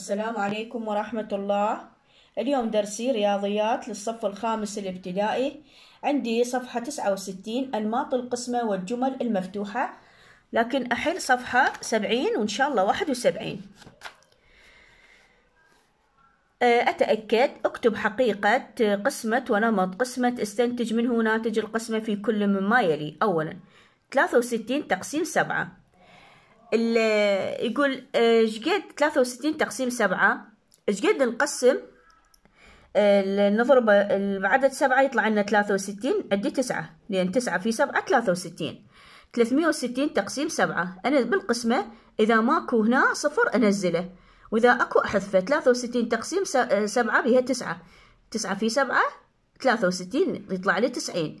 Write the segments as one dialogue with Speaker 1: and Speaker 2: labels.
Speaker 1: السلام عليكم ورحمة الله اليوم درسي رياضيات للصف الخامس الابتدائي عندي صفحة تسعة وستين أنماط القسمة والجمل المفتوحة لكن أحل صفحة سبعين وإن شاء الله واحد وسبعين أه، أتأكد أكتب حقيقة قسمة ونمط قسمة استنتج منه ناتج القسمة في كل مما يلي أولا ثلاثة وستين تقسيم سبعة يقول آه، شقد ثلاثة وستين تقسيم سبعة شقد نقسم آه، نضرب بعدد سبعة يطلع لنا ثلاثة وستين عندي تسعة لأن تسعة في سبعة ثلاثة وستين ثلاثمية وستين تقسيم سبعة أنا بالقسمة إذا ماكو هنا صفر أنزله وإذا أكو أحذفه ثلاثة وستين تقسيم آه، سبعة بها تسعة تسعة في سبعة ثلاثة وستين يطلع لي تسعين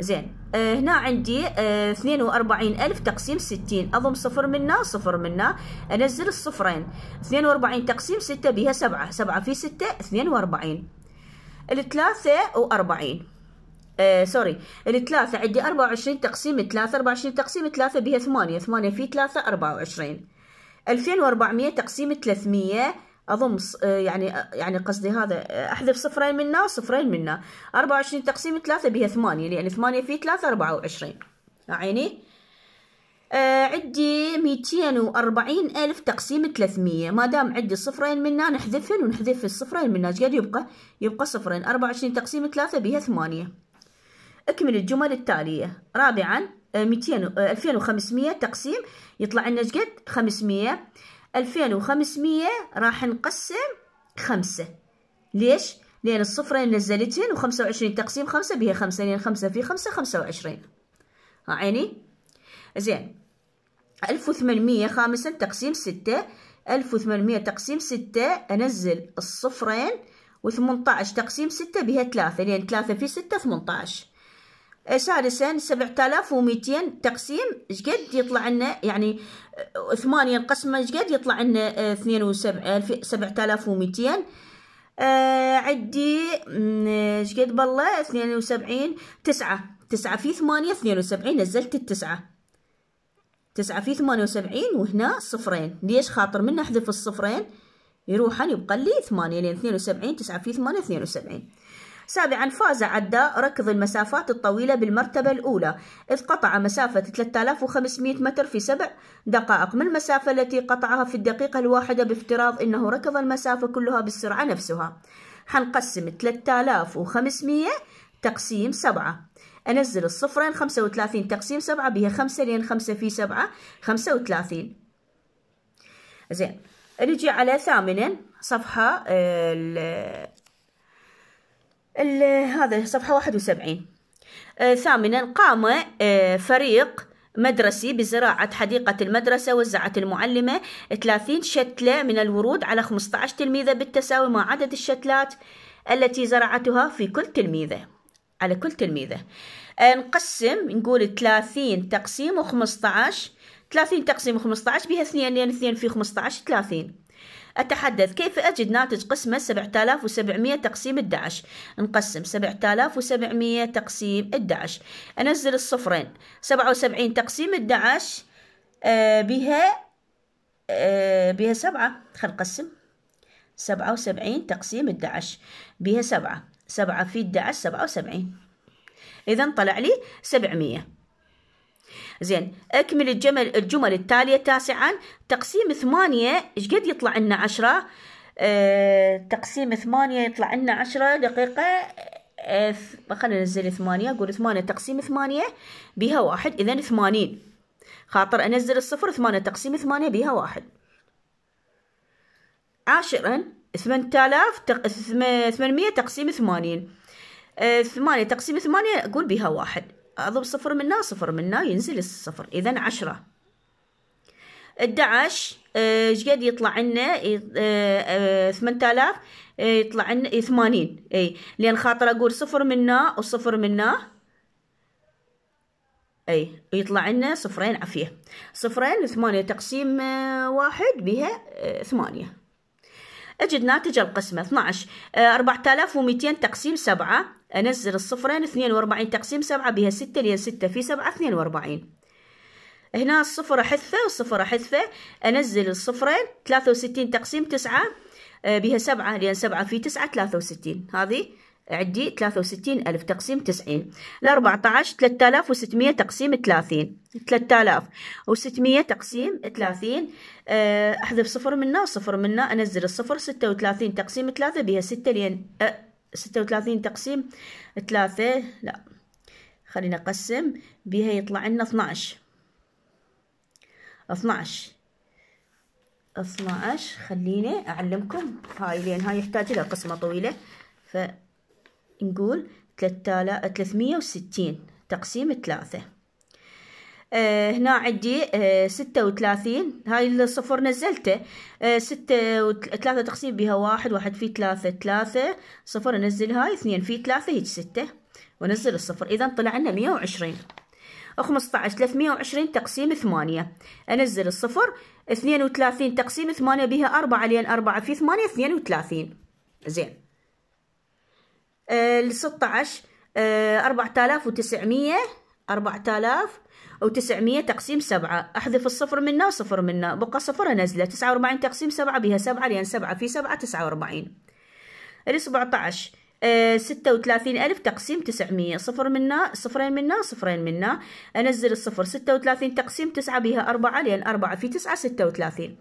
Speaker 1: زين آه هنا عندي آه 42000 تقسيم 60 اضم صفر منا صفر منا انزل الصفرين 42 تقسيم 6 بها 7 7 في 6 42 الثلاثة وأربعين آه سوري الثلاثة عندي أربعة وعشرين تقسيم ثلاثة أربعة وعشرين تقسيم ثلاثة بها ثمانية ثمانية في ثلاثة أربعة وعشرين ألفين وأربعمية تقسيم ثلاثمية أضم آه، يعني آه، يعني قصدي هذا آه، أحذف صفرين منه وصفرين منه أربعة وعشرين تقسيم ثلاثة بها ثمانية لأن يعني ثمانية في ثلاثة أربعة وعشرين عيني آه عندي ميتين وأربعين ألف تقسيم ثلاثمية ما دام عندي صفرين منها نحذفهن ونحذف الصفرين منها ايش قد يبقى؟ يبقى صفرين أربعة وعشرين تقسيم ثلاثة بها ثمانية اكمل الجمل التالية رابعا ميتين ألفين وخمسمية تقسيم يطلع لنا ايش خمسمية، ألفين وخمسمية راح نقسم خمسة ليش؟ لأن الصفرين نزلتهن وخمسة وعشرين تقسيم خمسة بها خمسة لأن خمسة في خمسة خمسة وعشرين عيني زين ألف وثمانمية خامسا تقسيم ستة ألف وثمانمية تقسيم ستة أنزل الصفرين وثمنتاعش تقسيم ستة بها ثلاثة لأن ثلاثة في ستة ثمنتاعش سادسا ومئتين تقسيم شقد يطلع لنا يعني آه، ثمانية القسمة شقد يطلع لنا آه، اثنين وسبعة سبعة آلاف وميتين آه، عدي شقد بالله اثنين وسبعين تسعة تسعة في ثمانية اثنين وسبعين نزلت التسعة تسعة في ثمانية وسبعين وهنا صفرين ليش خاطر من نحذف الصفرين يروحن يبقى لي ثمانية لأن اثنين وسبعين تسعة في ثمانية اثنين وسبعين سابعا فاز عداء ركض المسافات الطويلة بالمرتبة الأولى إذ قطع مسافة 3500 متر في سبع دقائق من المسافة التي قطعها في الدقيقة الواحدة بافتراض أنه ركض المسافة كلها بالسرعة نفسها حنقسم 3500 تقسيم سبعة أنزل الصفرين خمسة تقسيم سبعة بها خمسة لين خمسة في سبعة خمسة زين نجي على ثامنا صفحة هذا صفحة واحد وسبعين آه، ثامنا قام آه، فريق مدرسي بزراعة حديقة المدرسة وزعت المعلمة 30 شتلة من الورود على 15 تلميذة بالتساوي مع عدد الشتلات التي زرعتها في كل تلميذة على كل تلميذة آه، نقسم نقول 30 تقسيم و15 30 تقسيم 15 بها 2 لأن 2 في 15 30 أتحدث كيف أجد ناتج قسمة 7700 تقسيم 11 نقسم 7700 تقسيم 11 أنزل الصفرين 77 تقسيم 11 آه، بها آه، بها 7 خل نقسم 77 تقسيم 11 بها 7 7 في 11 77 وسبعين إذا طلع لي 700 زين اكمل الجمل الجمل التالية تاسعا تقسيم ثمانية ايش قد يطلع لنا عشرة أه تقسيم ثمانية يطلع لنا عشرة دقيقة أه خلينا ننزل ثمانية أقول ثمانية تقسيم ثمانية بها واحد إذا ثمانين خاطر أنزل الصفر ثمانية تقسيم ثمانية بها واحد عاشرا ثمانية آلاف ثمانمية تقسيم ثمانين آه، ثمانية تقسيم ثمانية أقول بها واحد أضرب صفر منا صفر منا ينزل الصفر إذا عشرة الدعش آه، ايش قد يطلع عنا آه، آه، ثمانية آلاف يطلع عنا ثمانين اي لأن خاطر أقول صفر منا وصفر منا اي يطلع عنا صفرين عافية صفرين ثمانية تقسيم واحد بها ثمانية أجد ناتج القسمة 12 4200 تقسيم 7 أنزل الصفرين 42 تقسيم 7 بها 6 لها 6 في 7 42 هنا الصفر حثة والصفر حثة أنزل الصفرين 63 تقسيم 9 آه، بها 7 لأن 7 في 9 63 هذه عدي 63 ألف تقسيم 90 ل 14 3600 تقسيم 30 3600 تقسيم 30 آه، أحذف صفر منه صفر منه أنزل الصفر 36 تقسيم 3 بها 6 لين أه 36 تقسيم 3 لا خلينا نقسم بها يطلع لنا 12 12 12 خليني أعلمكم هاي لين هاي يحتاج لها قسمة طويلة ف نقول ثلاثمية وستين تقسيم ثلاثة أه هنا عندي أه ستة وثلاثين هاي الصفر نزلته أه ستة وثلاثة تقسيم بها واحد واحد في ثلاثة ثلاثة صفر انزل هاي اثنين في ثلاثة هيج ستة وانزل الصفر اذا طلع لنا مية وعشرين خمسة عشر ثلاثمية وعشرين تقسيم ثمانية انزل الصفر اثنين وثلاثين تقسيم ثمانية بها اربعة لين اربعة في ثمانية اثنين وثلاثين زين ل 16 4900 4900 تقسيم سبعة أحذف الصفر منه وصفر منه بقى صفر نزلة تسعة تقسيم سبعة بها سبعة لأن سبعة في سبعة تسعة ال 17 عشر ستة وثلاثين ألف تقسيم تسعمية صفر منا صفرين منا صفرين منا أنزل الصفر ستة وثلاثين تقسيم تسعة بها أربعة لأن أربعة في تسعة ستة وثلاثين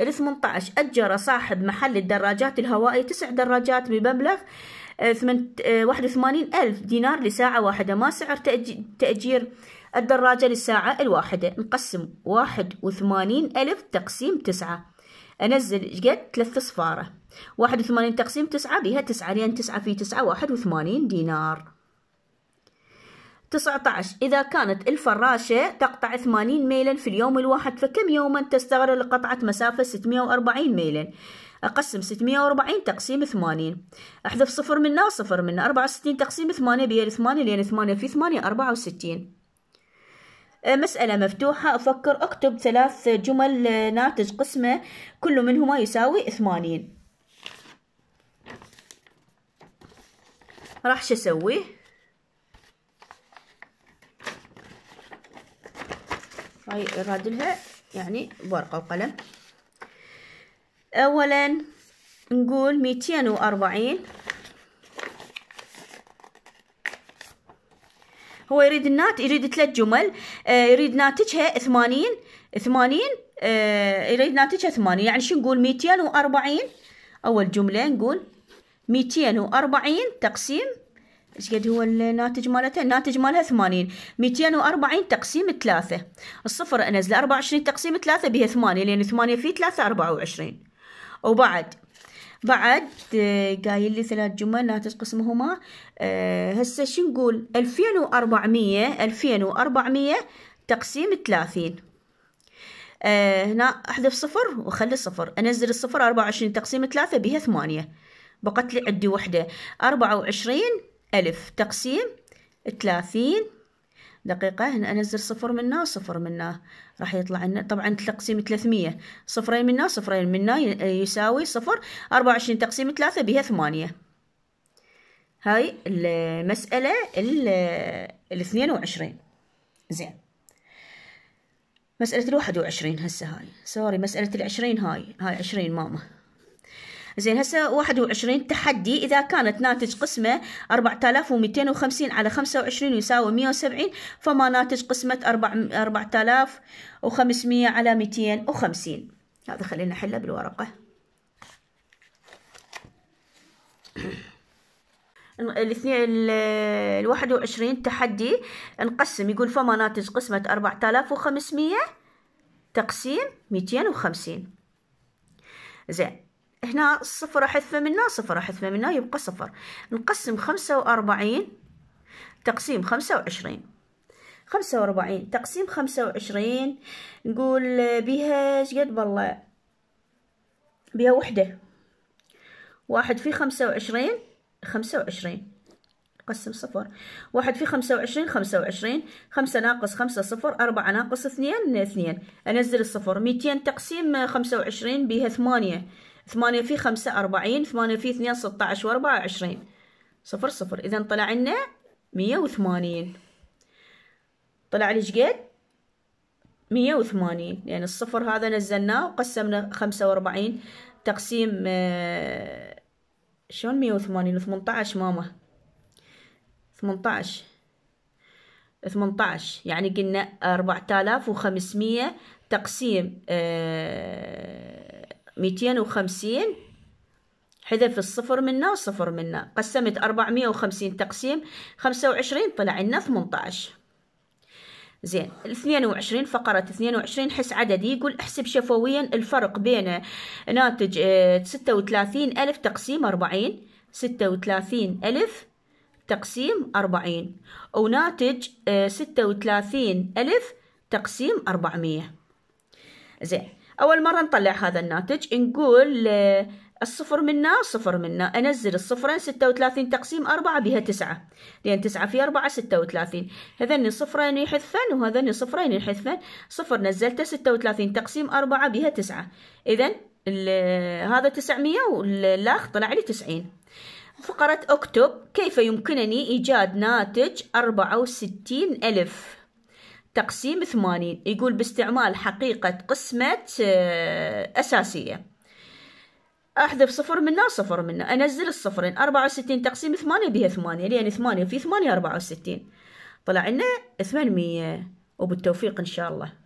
Speaker 1: الثمنتاعش أجر صاحب محل الدراجات الهوائية تسع دراجات بمبلغ آه، آه، واحد وثمانين ألف دينار لساعة واحدة ما سعر تأجير الدراجة للساعة الواحدة نقسم واحد وثمانين ألف تقسيم تسعة أنزل قد 3 صفارة واحد وثمانين تقسيم تسعة بها تسعة لأن تسعة في تسعة واحد وثمانين دينار 19 إذا كانت الفراشة تقطع ثمانين ميلا في اليوم الواحد فكم يوما تستغرق لقطعة مسافة ستمية وأربعين ميلا أقسم 640 تقسيم 80 أحذف صفر منه وصفر أربعة 64 تقسيم 8 بين 8 لأن 8 في 8 64 أه، مسألة مفتوحة أفكر أكتب ثلاث جمل أه، ناتج قسمة كل منهما يساوي 80 راح شو أسوي؟ هاي رادلها يعني بورقة وقلم أولا نقول ميتين وأربعين هو يريد النات يريد ثلاث جمل آه، يريد ناتجها ثمانين ثمانين آه، يريد ناتجها ثمانين يعني شو نقول ميتين وأربعين أول جملة نقول ميتين وأربعين تقسيم ايش قد هو الناتج مالتها؟ الناتج مالها ثمانين، ميتين وأربعين تقسيم ثلاثة، الصفر انزله أربعة وعشرين تقسيم ثلاثة بها ثمانية لأن ثمانية في ثلاثة أربعة وعشرين. وبعد بعد آه، قايل لي ثلاث جمل ناتج تقسمهما آه، هسه شو نقول ألفين وأربعمية ألفين وأربعمية تقسيم ثلاثين آه، هنا أحذف صفر وخلي صفر أنزل الصفر أربعة وعشرين تقسيم ثلاثة بها ثمانية بقت لي عندي وحدة أربعة وعشرين ألف تقسيم ثلاثين دقيقة هنا أنزل صفر منه صفر منه راح يطلع لنا طبعا تقسيم 300 صفرين منه صفرين منه يساوي صفر 24 تقسيم 3 بها 8 هاي المسألة ال 22 زين مسألة الواحد وعشرين هسه هاي سوري مسألة العشرين هاي هاي عشرين ماما زين هسه 21 تحدي إذا كانت ناتج قسمة 4250 على 25 يساوي 170 فما ناتج قسمة 4500 على 250 هذا خلينا نحله بالورقة الاثنين الواحد وعشرين تحدي نقسم يقول فما ناتج قسمة أربعة آلاف وخمسمية تقسيم ميتين وخمسين زين هنا صفر حذفة منا صفر حذفة منا يبقى صفر نقسم خمسة وأربعين تقسيم خمسة وعشرين خمسة وأربعين تقسيم خمسة وعشرين نقول بها شقد بالله بها وحدة واحد في خمسة وعشرين خمسة وعشرين قسم صفر واحد في خمسة وعشرين خمسة وعشرين خمسة ناقص خمسة صفر أربعة ناقص اثنين اثنين أنزل الصفر ميتين تقسيم خمسة وعشرين بها ثمانية ثمانية في خمسة أربعين ثمانية في اثنين ستة عشر وأربعة وعشرين صفر صفر إذا طلع لنا مية وثمانين طلع لي شقد مية وثمانين لأن يعني الصفر هذا نزلناه وقسمنا خمسة وأربعين تقسيم آه، شلون مية وثمانين وثمنتعش ماما ثمنتعش ثمنتعش يعني قلنا أربعة آلاف وخمسمية تقسيم أه ميتين وخمسين حذف الصفر منا وصفر منا قسمت أربعمية وخمسين تقسيم خمسة وعشرين طلع لنا ثمنطعش زين الاثنين وعشرين فقرة اثنين وعشرين حس عددي يقول احسب شفويا الفرق بين ناتج آه، ستة وثلاثين ألف تقسيم أربعين ستة وثلاثين ألف تقسيم أربعين وناتج آه، ستة وثلاثين ألف تقسيم أربعمية زين أول مرة نطلع هذا الناتج نقول آه، الصفر منا صفر منا أنزل الصفرين ستة وثلاثين تقسيم أربعة بها تسعة لأن تسعة في أربعة ستة وثلاثين هذني صفرين يحثن وهذني صفرين يحثن صفر نزلته ستة وثلاثين تقسيم أربعة بها تسعة إذا هذا تسعمية والآخ طلع لي تسعين فقرة أكتب كيف يمكنني إيجاد ناتج أربعة وستين ألف تقسيم 80 يقول باستعمال حقيقة قسمة آه، أساسية أحذف صفر منه صفر منه أنزل الصفرين 64 تقسيم 8 بها 8 لأن 8 في 8 64 طلع لنا 800 وبالتوفيق إن شاء الله